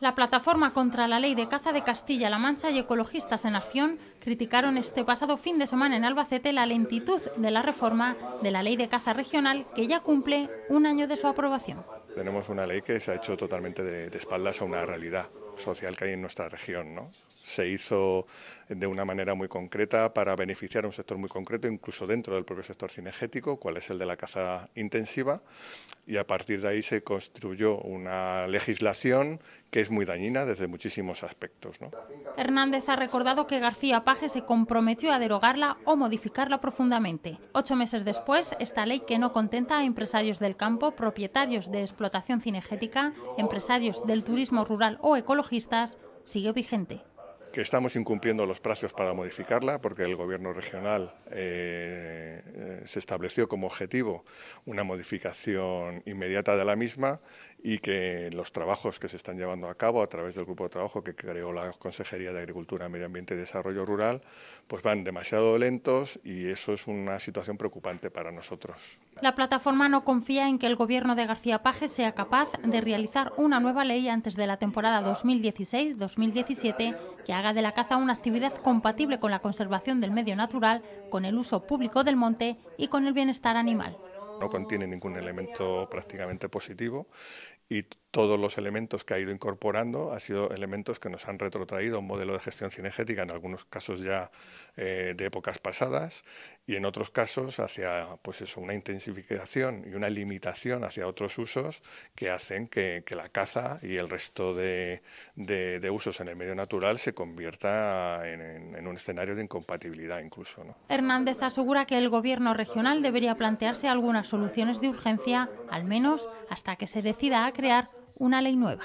La plataforma contra la ley de caza de Castilla-La Mancha y Ecologistas en Acción criticaron este pasado fin de semana en Albacete la lentitud de la reforma de la ley de caza regional que ya cumple un año de su aprobación. Tenemos una ley que se ha hecho totalmente de, espaldas a una realidad social que hay en nuestra región se hizo de una manera muy concreta para beneficiar a un sector muy concreto, incluso dentro del propio sector cinegético, cual es el de la caza intensiva, y a partir de ahí se construyó una legislación que es muy dañina desde muchísimos aspectos. Hernández ha recordado que García Paje se comprometió a derogarla o modificarla profundamente. Ocho meses después, esta ley que no contenta a empresarios del campo, propietarios de explotación cinegética, empresarios del turismo rural o ecologistas, sigue vigente que estamos incumpliendo los plazos para modificarla porque el gobierno regional eh, se estableció como objetivo una modificación inmediata de la misma y que los trabajos que se están llevando a cabo a través del grupo de trabajo que creó la Consejería de Agricultura, Medio Ambiente y Desarrollo Rural, pues van demasiado lentos y eso es una situación preocupante para nosotros. La plataforma no confía en que el gobierno de García Paje sea capaz de realizar una nueva ley antes de la temporada 2016-2017 que haga de la caza una actividad compatible con la conservación del medio natural, con el uso público del monte y con el bienestar animal. No contiene ningún elemento prácticamente positivo y todos los elementos que ha ido incorporando han sido elementos que nos han retrotraído un modelo de gestión cinegética, en algunos casos ya eh, de épocas pasadas, y en otros casos hacia pues eso, una intensificación y una limitación hacia otros usos que hacen que, la caza y el resto de, usos en el medio natural se convierta en, en un escenario de incompatibilidad incluso. ¿no? Hernández asegura que el Gobierno regional debería plantearse algunas soluciones de urgencia, al menos hasta que se decida crear una ley nueva.